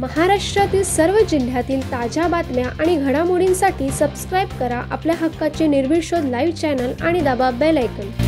महाराष्ट्रातील सर्व जिल्ह्यातील ताज्या बातम्या आणि घडामोडींसाठी सबस्क्राईब करा आपल्या हक्काचे निर्विशोध लाईव्ह चॅनल आणि दाबा बेल ऐकन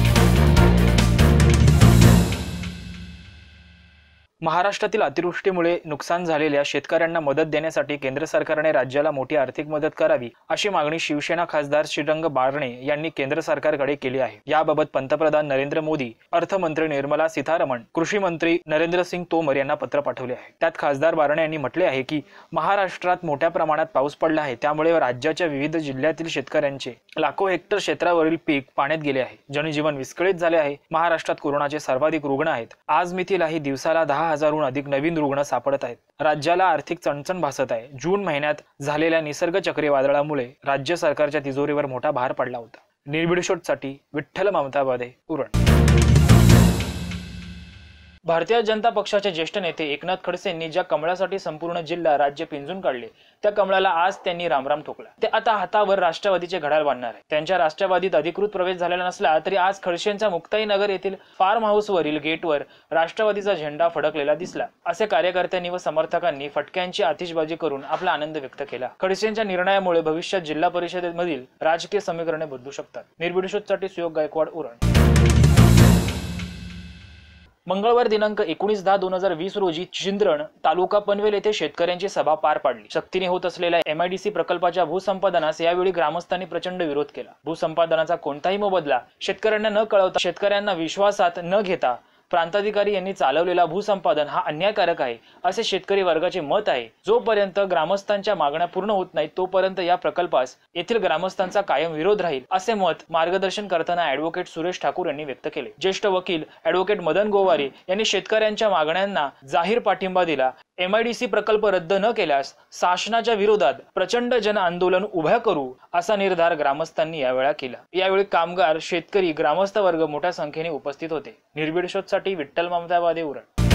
महाराष्ट्रातील अतिवृष्टीमुळे नुकसान झालेल्या शेतकऱ्यांना मदत देण्यासाठी केंद्र सरकारने राज्याला मोठी आर्थिक मदत करावी अशी मागणी शिवसेना खासदार श्रीरंग बारणे यांनी केंद्र सरकारकडे केली आहे याबाबत पंतप्रधान नरेंद्र मोदी अर्थमंत्री निर्मला सीतारामन कृषी मंत्री नरेंद्रसिंग तोमर यांना पत्र पाठवले आहे त्यात खासदार बारणे यांनी म्हटले आहे की महाराष्ट्रात मोठ्या प्रमाणात पाऊस पडला आहे त्यामुळे राज्याच्या विविध जिल्ह्यातील शेतकऱ्यांचे लाखो हेक्टर क्षेत्रावरील पीक पाण्यात गेले आहे जनजीवन विस्कळीत झाले आहे महाराष्ट्रात कोरोनाचे सर्वाधिक रुग्ण आहेत आज मिथिलाही दिवसाला दहा हजारहून अधिक नवीन रुग्ण सापडत आहेत राज्याला आर्थिक चणचण भासत आहे जून महिन्यात झालेल्या निसर्ग चक्रीवादळामुळे राज्य सरकारच्या तिजोरीवर मोठा भार पडला होता निर्भीड विठ्ठल ममतामध्ये उरण भारतीय जनता पक्षाचे ज्येष्ठ नेते एकनाथ खडसे यांनी ज्या कमळासाठी संपूर्ण जिल्हा राज्य पिंजून काढले त्या कमळाला आज त्यांनी रामराम ठोकला ते आता हातावर राष्ट्रवादीचे घड्याळ बांधणार आहे त्यांच्या राष्ट्रवादीत अधिकृत प्रवेश झालेला नसला तरी आज खडसेंचा मुक्ताई नगर येथील फार्म हाऊसवरील गेटवर राष्ट्रवादीचा झेंडा फडकलेला दिसला असे कार्यकर्त्यांनी व समर्थकांनी फटक्यांची आतिषबाजी करून आपला आनंद व्यक्त केला खडसेंच्या निर्णयामुळे भविष्यात जिल्हा परिषदेमधील राजकीय समीकरणे बदलू शकतात साठी सुयोग गायकवाड उरण मंगळवार दिनांक एकोणीस दहा दोन हजार वीस रोजी चिंद्रण तालुका पनवेल येथे शेतकऱ्यांची सभा पार पाडली शक्तीने होत असलेल्या एमआयडीसी प्रकल्पाच्या भूसंपादनास यावेळी ग्रामस्थांनी प्रचंड विरोध केला भूसंपादनाचा कोणताही मोबदला शेतकऱ्यांना न कळवता शेतकऱ्यांना विश्वासात न घेता प्रांताधिकारी यांनी चालवलेला भूसंपादन हा अन्यायकारक आहे असे शेतकरी वर्गाचे मत आहे जोपर्यंत ग्रामस्थांच्या मागण्या पूर्ण होत नाहीत तोपर्यंत या प्रकल्पास येथील ग्रामस्थांचा कायम विरोध राहील असे मत मार्गदर्शन करताना अॅडव्होकेट सुरेश ठाकूर यांनी व्यक्त केले ज्येष्ठ वकील अॅडव्होकेट मदन गोवारी यांनी शेतकऱ्यांच्या मागण्यांना जाहीर पाठिंबा दिला एमआयडीसी प्रकल्प रद्द न केल्यास शासनाच्या विरोधात प्रचंड जन आंदोलन उभ्या करू असा निर्धार ग्रामस्थांनी यावेळा केला यावेळी कामगार शेतकरी ग्रामस्थ वर्ग मोठ्या संख्येने उपस्थित होते निर्भीड विठ्ठल ममतावादे उरण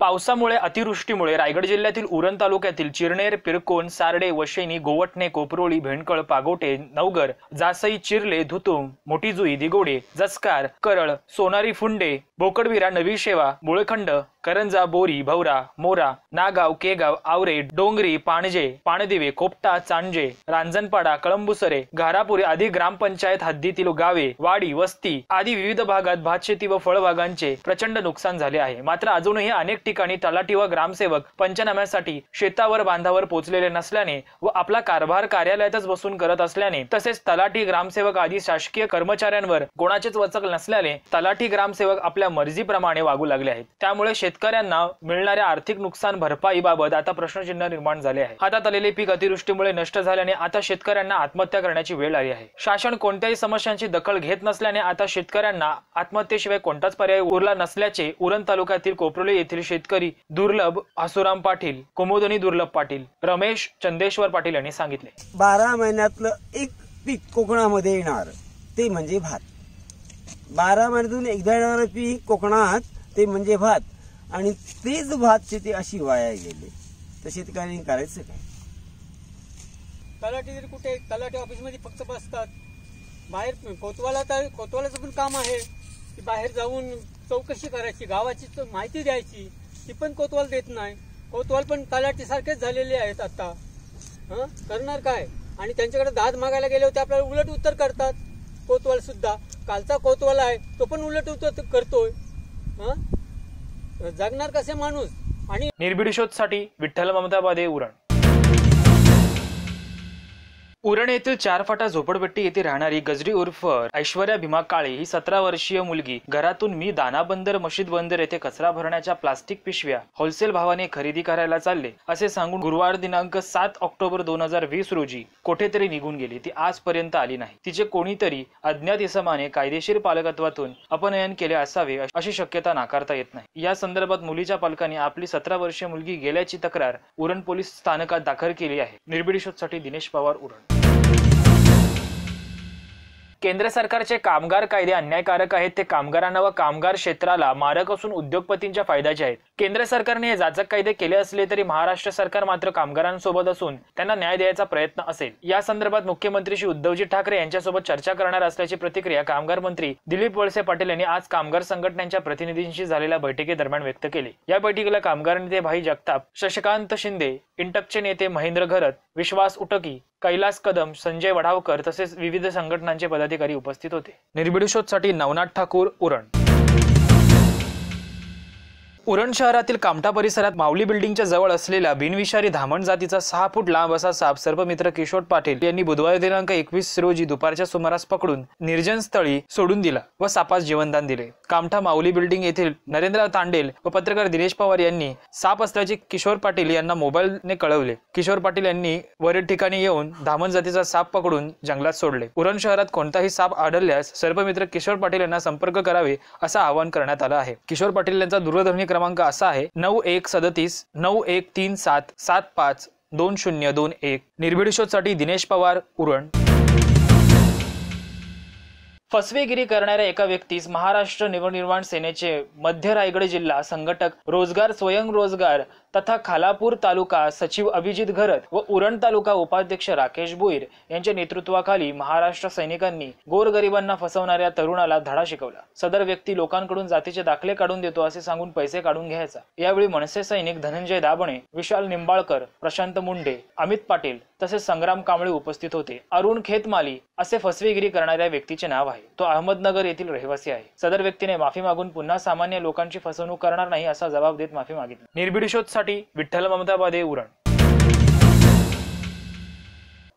पावसामुळे अतिवृष्टीमुळे रायगड जिल्ह्यातील उरण तालुक्यातील चिरनेर पिरकोन सारडे वशेनी गोवटणे कोपरोळी भेंडकळ पागोटे नवगर जासई चिरले धुतुम मोठीजुई दिगोडे जसकार करळ सोनारी फुंडे बोकडविरा नवी शेवा मुळखंड करंजा बोरी भवरा मोरा नागाव केगाव आवरे डोंगरी पाणजे पाणदिवे कोपटा चांजे रांजणपाडा कळंबुसरे घारापुरे आदी ग्रामपंचायत हद्दीतील गावे वाडी वस्ती आदी विविध भागात भातशेती व फळबागांचे प्रचंड नुकसान झाले आहे मात्र अजूनही अनेक ठिकाणी तलाठी व ग्रामसेवक पंचनाम्यासाठी शेतावर बांधावर पोहोचलेले नसल्याने व आपला कारभार कार्यालयातच बसून करत असल्याने तसेच तलाठी ग्रामसेवक आदी शासकीय कर्मचाऱ्यांवर कोणाचेच वचक नसल्याने तलाठी ग्रामसेवक आपल्या आपल्या मर्जीप्रमाणे वागू लागले आहेत त्यामुळे शेतकऱ्यांना मिळणाऱ्या आर्थिक नुकसान भरपाई बाबत आता प्रश्नचिन्ह निर्माण झाले आहे हातात आलेले पीक अतिवृष्टीमुळे नष्ट झाल्याने आता शेतकऱ्यांना आत्महत्या करण्याची वेळ आली आहे शासन कोणत्याही समस्यांची दखल घेत नसल्याने आता शेतकऱ्यांना आत्महत्येशिवाय कोणताच पर्याय उरला नसल्याचे उरण तालुक्यातील कोपरोले येथील शेतकरी दुर्लभ आसुराम पाटील कुमुदनी दुर्लभ पाटील रमेश चंदेश्वर पाटील यांनी सांगितले बारा महिन्यातलं एक पीक कोकणामध्ये येणार ते म्हणजे भात बारा महिन्यातून एकदा येणारं पीक कोकणात ते म्हणजे भात आणि तेच भात शेती अशी वाया गेली तर शेतकऱ्यांनी करायचं काय तलाठी कुठे तलाठी ऑफिसमध्ये फक्त बसतात बाहेर कोतवाला तर कोतवालाचं पण काम आहे की बाहेर जाऊन चौकशी करायची गावाची माहिती द्यायची ती पण कोतवाल देत नाही कोतवाल पण तलाठी सारखेच झालेले आहेत आता करणार काय आणि त्यांच्याकडे दाद मागायला गेले होते आपल्याला उलट उत्तर करतात कोतवाल सुद्धा कालचा कोतवाल आहे तो पण उलट करतोय जगणार कसे माणूस आणि निर्भीड शोध साठी विठ्ठल ममताबादे उरण उरण येथील चार फाटा झोपडपट्टी येथे राहणारी गजरी उर्फ ऐश्वर्या भीमा काळे ही सतरा वर्षीय मुलगी घरातून मी दाना बंदर मशीद बंदर येथे कचरा भरण्याच्या प्लास्टिक पिशव्या होलसेल भावाने खरेदी करायला चालले असे सांगून गुरुवार दिनांक सात ऑक्टोबर दोन हजार वीस रोजी कोठेतरी निघून गेली ती आजपर्यंत आली नाही तिचे कोणीतरी अज्ञात इसमाने कायदेशीर पालकत्वातून अपनयन केले असावे अशी शक्यता नाकारता येत नाही या संदर्भात मुलीच्या पालकांनी आपली सतरा वर्षीय मुलगी गेल्याची तक्रार उरण पोलीस स्थानकात दाखल केली आहे निर्बिडीशोधसाठी दिनेश पवार उरण केंद्र सरकारचे कामगार कायदे अन्यायकारक आहेत ते कामगारांना व कामगार क्षेत्राला मारक असून उद्योगपतींच्या फायद्याचे आहेत केंद्र सरकारने हे जाचक कायदे केले असले तरी महाराष्ट्र सरकार मात्र कामगारांसोबत असून त्यांना न्याय द्यायचा प्रयत्न असेल या संदर्भात मुख्यमंत्री श्री उद्धवजी ठाकरे यांच्यासोबत चर्चा करणार असल्याची प्रतिक्रिया कामगार मंत्री दिलीप वळसे पाटील यांनी आज कामगार संघटनांच्या प्रतिनिधींशी झालेल्या बैठकीदरम्यान व्यक्त केली या बैठकीला कामगार नेते भाई जगताप शशकांत शिंदे इंटकचे नेते महेंद्र घरत विश्वास उटकी कैलास कदम संजय वढावकर तसेच विविध संघटनांचे पदाधिकारी उपस्थित होते निर्भिडू शोधसाठी नवनाथ ठाकूर उरण उरण शहरातील कामठा परिसरात माऊली बिल्डिंगच्या जवळ असलेला बिनविषारी धामण जातीचा सहा फूट लांब असा साप सर्पमित्र किशोर पाटील यांनी बुधवार दिनांक एकवीस रोजी दुपारच्या सुमारास पकडून निर्जन स्थळी सोडून दिला व सापास जीवनदान दिले कामठा माऊली बिल्डिंग येथील नरेंद्र तांडेल व पत्रकार दिनेश पवार यांनी साप असल्याचे किशोर पाटील यांना मोबाईलने कळवले किशोर पाटील यांनी वरील ठिकाणी येऊन धामण जातीचा साप पकडून जंगलात सोडले उरण शहरात कोणताही साप आढळल्यास सर्पमित्र किशोर पाटील यांना संपर्क करावे असं आवाहन करण्यात आलं आहे किशोर पाटील यांचा दूरध्वनी क्रमांक असा आहे नऊ एक सदतीस तीन सात सात पाच दोन शून्य दोन एक निर्भीड शोधसाठी दिनेश पवार उरण फसवेगिरी करणाऱ्या एका व्यक्तीस महाराष्ट्र नवनिर्माण सेनेचे मध्य रायगड जिल्हा संघटक रोजगार स्वयंरोजगार तथा खालापूर तालुका सचिव अभिजित घरत व उरण तालुका उपाध्यक्ष राकेश भोईर यांच्या नेतृत्वाखाली महाराष्ट्र सैनिकांनी गोरगरिबांना फसवणाऱ्या तरुणाला धडा शिकवला सदर व्यक्ती लोकांकडून जातीचे दाखले काढून देतो असे सांगून पैसे काढून घ्यायचा यावेळी मनसे सैनिक धनंजय दाबणे विशाल निंबाळकर प्रशांत मुंडे अमित पाटील तसेच संग्राम कांबळे उपस्थित होते अरुण खेतमाली असे फसवेगिरी करणाऱ्या व्यक्तीचे नाव आहे तो अहमदनगर येथील रहिवासी आहे सदर व्यक्तीने माफी मागून पुन्हा सामान्य लोकांची फसवणूक करणार नाही असा जबाब देत माफी मागितली निर्भिड साठी विठ्ठल ममताबादे उरण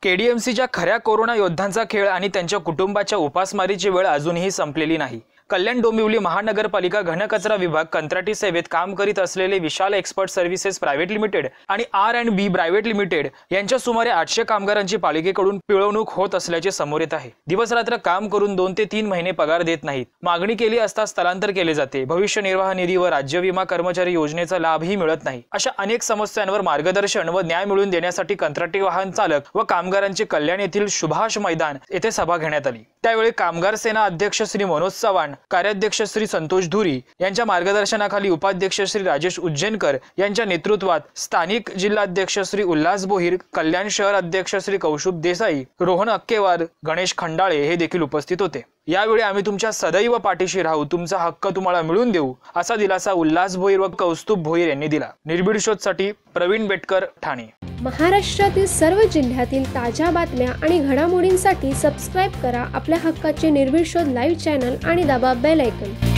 केडीएमसीच्या खऱ्या कोरोना योद्धांचा खेळ आणि त्यांच्या कुटुंबाच्या उपासमारीची वेळ अजूनही संपलेली नाही कल्याण डोंबिवली महानगरपालिका घनकचरा विभाग कंत्राटी सेवेत काम करीत असलेले Vishal expert services private limited आणि R and B private limited यांच्या सुमारे आठशे कामगारांची पालिकेकडून पिळवणूक होत असल्याचे समोर येत आहे दिवसरात्र काम करून दोन ते तीन महिने पगार देत नाहीत मागणी केली असता स्थलांतर केले जाते भविष्य निर्वाह निधी व राज्य विमा कर्मचारी योजनेचा लाभही मिळत नाही अशा अनेक समस्यांवर मार्गदर्शन व न्याय मिळवून देण्यासाठी कंत्राटी वाहन चालक व कामगारांचे कल्याण येथील सुभाष मैदान येथे सभा घेण्यात आली त्यावेळी कामगार सेना अध्यक्ष श्री मनोज चव्हाण कार्याध्यक्ष श्री संतोष धुरी यांच्या मार्गदर्शनाखाली उपाध्यक्ष श्री राजेश उज्जैनकर यांच्या नेतृत्वात स्थानिक जिल्हाध्यक्ष श्री उल्हास बोहीर कल्याण शहर अध्यक्ष श्री कौशुभ देसाई रोहन अक्केवार गणेश खंडाळे हे देखील उपस्थित होते यावेळी आम्ही तुमच्या सदैव पाठीशी राहू तुमचा हक्क तुम्हाला मिळून देऊ असा दिलासा उल्हास भोईर व कौस्तुभ भोईर यांनी दिला निर्भीड शोधसाठी प्रवीण बेटकर ठाणे महाराष्ट्रातील सर्व जिल्ह्यातील ताज्या बातम्या आणि घडामोडींसाठी सबस्क्राईब करा आपल्या हक्काचे निर्विशोध लाईव्ह चॅनल आणि दाबा बेल ऐकून